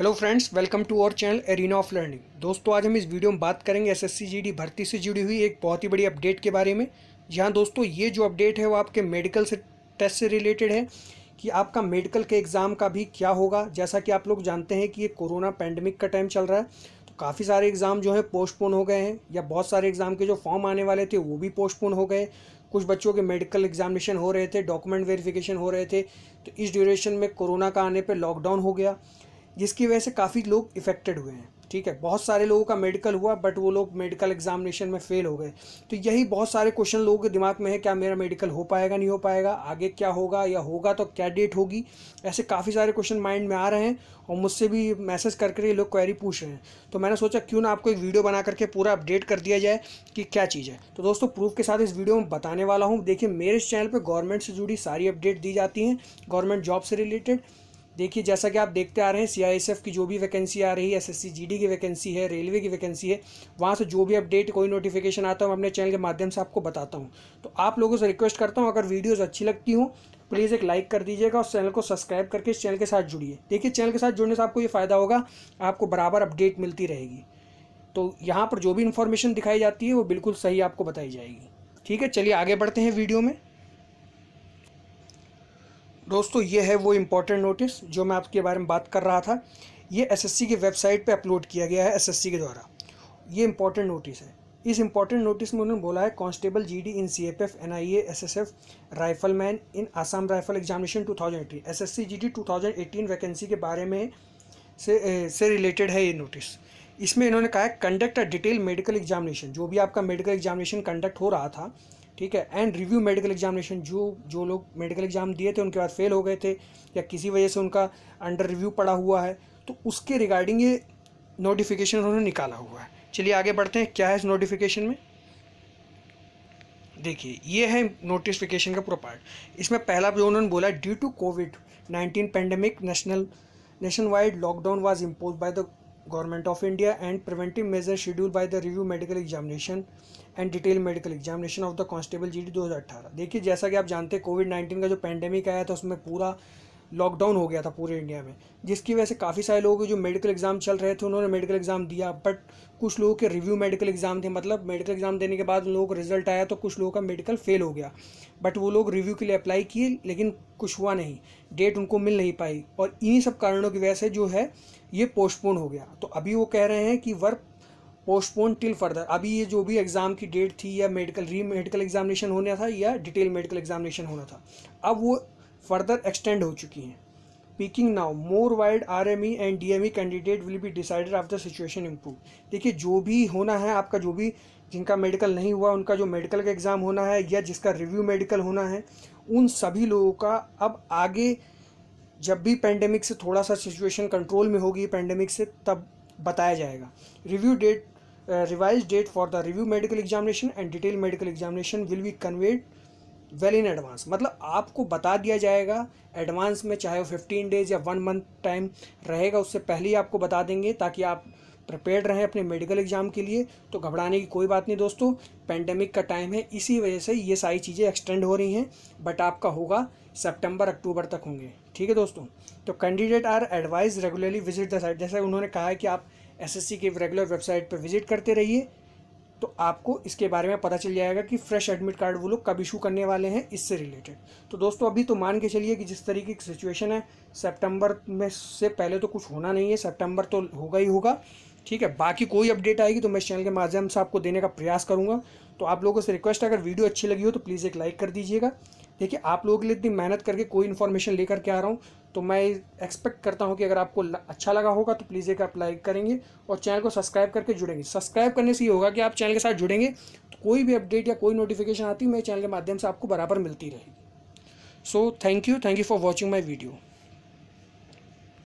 hello friends welcome to our channel arena of learning दोस्तों आज हम इस वीडियो में बात करेंगे एसएससी जीडी भर्ती से जुड़ी हुई एक बहुत ही बड़ी अपडेट के बारे में जहां दोस्तों ये जो अपडेट है वो आपके मेडिकल से टेस्ट से रिलेटेड है कि आपका मेडिकल के एग्ज़ाम का भी क्या होगा जैसा कि आप लोग जानते हैं कि ये कोरोना पैंडमिक का टाइम चल रहा है तो काफ़ी सारे एग्ज़ाम जो हैं पोस्टपोन हो गए हैं या बहुत सारे एग्ज़ाम के जो फॉर्म आने वाले थे वो भी पोस्टपोन हो गए कुछ बच्चों के मेडिकल एग्जामिनेशन हो रहे थे डॉक्यूमेंट वेरिफिकेशन हो रहे थे तो इस ड्यूरेशन में कोरोना का आने पर लॉकडाउन हो गया जिसकी वजह से काफ़ी लोग इफ़ेक्टेड हुए हैं ठीक है बहुत सारे लोगों का मेडिकल हुआ बट वो लोग मेडिकल एग्जामिनेशन में फ़ेल हो गए तो यही बहुत सारे क्वेश्चन लोगों के दिमाग में है क्या मेरा मेडिकल हो पाएगा नहीं हो पाएगा आगे क्या होगा या होगा तो क्या डेट होगी ऐसे काफ़ी सारे क्वेश्चन माइंड में आ रहे हैं और मुझसे भी मैसेज करके ये लोग क्वेरी पूछ रहे हैं तो मैंने सोचा क्यों ना आपको एक वीडियो बना करके पूरा अपडेट कर दिया जाए कि क्या चीज़ है तो दोस्तों प्रूफ के साथ इस वीडियो में बताने वाला हूँ देखिए मेरे चैनल पर गवर्नमेंट से जुड़ी सारी अपडेट दी जाती हैं गवर्नमेंट जॉब से रिलेटेड देखिए जैसा कि आप देखते आ रहे हैं सीआईएसएफ की जो भी वैकेंसी आ रही है एसएससी जीडी की वैकेंसी है रेलवे की वैकेंसी है वहाँ से जो भी अपडेट कोई नोटिफिकेशन आता है मैं अपने चैनल के माध्यम से आपको बताता हूँ तो आप लोगों से रिक्वेस्ट करता हूँ अगर वीडियोज़ अच्छी लगती हूँ प्लीज़ एक लाइक कर दीजिएगा और चैनल को सब्सक्राइब करके इस चैनल के साथ जुड़िए देखिए चैनल के साथ जुड़ने से आपको ये फ़ायदा होगा आपको बराबर अपडेट मिलती रहेगी तो यहाँ पर जो भी इन्फॉर्मेशन दिखाई जाती है वो बिल्कुल सही आपको बताई जाएगी ठीक है चलिए आगे बढ़ते हैं वीडियो में दोस्तों ये है वो इम्पोर्टेंट नोटिस जो मैं आपके बारे में बात कर रहा था ये एसएससी की वेबसाइट पे अपलोड किया गया है एसएससी के द्वारा ये इम्पोर्टेंट नोटिस है इस इम्पोर्टेंट नोटिस में उन्होंने बोला है constable GD in S NIA SSF man in Assam rifle examination D SSC thousand eighteen vacancy के बारे में से से रिलेटेड है ये नोटिस इसमें इन्होंने कहा है conduct a detail medical examination जो भी आपका मेडिकल एग्जामिनेशन कंडक्ट हो रहा था ठीक है एंड रिव्यू मेडिकल एग्जामिनेशन जो जो लोग मेडिकल एग्ज़ाम दिए थे उनके बाद फेल हो गए थे या किसी वजह से उनका अंडर रिव्यू पड़ा हुआ है तो उसके रिगार्डिंग ये नोटिफिकेशन उन्होंने निकाला हुआ है चलिए आगे बढ़ते हैं क्या है इस नोटिफिकेशन में देखिए ये है नोटिफिकेशन का पूरा पार्ट इसमें पहला जो उन्होंने बोला due to COVID nineteen pandemic national nationwide lockdown was impose by the government of India and preventive measure schedule by the review medical examination and detail medical examination of the constable GD 2018 देखिए जैसा कि आप जानते हैं Covid 19 का जो pandemic आया था उसमें पूरा लॉकडाउन हो गया था पूरे इंडिया में जिसकी वजह से काफ़ी सारे लोगों के जो मेडिकल एग्ज़ाम चल रहे थे उन्होंने मेडिकल एग्ज़ाम दिया बट कुछ लोगों के रिव्यू मेडिकल एग्ज़ाम थे मतलब मेडिकल एग्ज़ाम देने के बाद उन लोगों को रिजल्ट आया तो कुछ लोगों का मेडिकल फेल हो गया बट वो लोग रिव्यू के लिए अप्लाई किए लेकिन कुछ हुआ नहीं डेट उनको मिल नहीं पाई और इन्हीं सब कारणों की वजह से जो है ये पोस्टपोन हो गया तो अभी वो कह रहे हैं कि वर्क पोस्टपोन टिल फर्दर अभी ये जो भी एग्ज़ाम की डेट थी या मेडिकल री मेडिकल एग्जामिनेशन होना था या डिटेल मेडिकल एग्जामिनेशन होना था अब वो फर्दर एक्सटेंड हो चुकी हैं peaking now more wide R M E and D M E candidate will be decided the situation improve देखिए जो भी होना है आपका जो भी जिनका मेडिकल नहीं हुआ उनका जो मेडिकल का एग्ज़ाम होना है या जिसका रिव्यू मेडिकल होना है उन सभी लोगों का अब आगे जब भी पैंडेमिक से थोड़ा सा सिचुएशन कंट्रोल में होगी पैंडेमिक से तब बताया जाएगा review date revise date for the review medical examination and detail medical examination will be conveyed well in advance मतलब आपको बता दिया जाएगा एडवांस में चाहे वो फिफ्टीन डेज या वन मंथ टाइम रहेगा उससे पहले ही आपको बता देंगे ताकि आप प्रिपेयर रहें अपने मेडिकल एग्ज़ाम के लिए तो घबराने की कोई बात नहीं दोस्तों पेंडेमिक का टाइम है इसी वजह से ये सारी चीज़ें एक्सटेंड हो रही हैं बट आपका होगा सेप्टेम्बर अक्टूबर तक होंगे ठीक है दोस्तों तो candidate are advise regularly visit the site जैसे उन्होंने कहा है कि आप एस की रेगुलर वेबसाइट पर विजिट करते रहिए तो आपको इसके बारे में पता चल जाएगा कि फ्रेश एडमिट कार्ड वो लोग कब इशू करने वाले हैं इससे रिलेटेड तो दोस्तों अभी तो मान के चलिए कि जिस तरीके की सिचुएशन है सेप्टेम्बर में से पहले तो कुछ होना नहीं है सेप्टेम्बर तो होगा ही होगा ठीक है बाकी कोई अपडेट आएगी तो मैं इस चैनल के माध्यम से आपको देने का प्रयास करूँगा तो आप लोगों से रिक्वेस्ट है अगर वीडियो अच्छी लगी हो तो प्लीज़ एक लाइक कर दीजिएगा देखिए आप लोगों के लिए इतनी मेहनत करके कोई इन्फॉर्मेशन लेकर के आ रहा हूँ तो मैं एक्सपेक्ट करता हूँ कि अगर आपको अच्छा लगा होगा तो प्लीज़ एक आप लाइक करेंगे और चैनल को सब्सक्राइब करके जुड़ेंगे सब्सक्राइब करने से ये होगा कि आप चैनल के साथ जुड़ेंगे तो कोई भी अपडेट या कोई नोटिफिकेशन आती है मेरे चैनल के माध्यम से आपको बराबर मिलती रहेगी so thank you thank you for watching my video